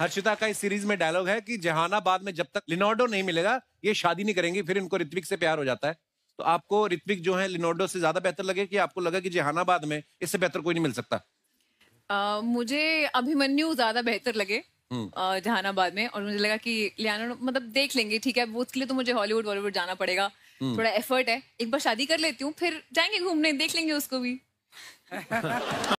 हर्षिता का इस सीरीज में डायलॉग है कि जहानाबाद में जब तक लिनोडो नहीं मिलेगा ये शादी नहीं करेंगी फिर इनको ऋत्विक से प्यार हो जाता है तो आपको ऋत्विक जो है लिनोडो से ज्यादा बेहतर लगे कि आपको लगा कि जहानाबाद में इससे बेहतर कोई नहीं मिल सकता आ, मुझे अभिमन्यु ज्यादा बेहतर लगे हम्म। जहानाबाद में और मुझे लगा कि लियानो मतलब देख लेंगे ठीक है वो उसके लिए तो मुझे हॉलीवुड वॉलीवुड जाना पड़ेगा हम्म। थोड़ा एफर्ट है एक बार शादी कर लेती हूँ फिर जाएंगे घूमने देख लेंगे उसको भी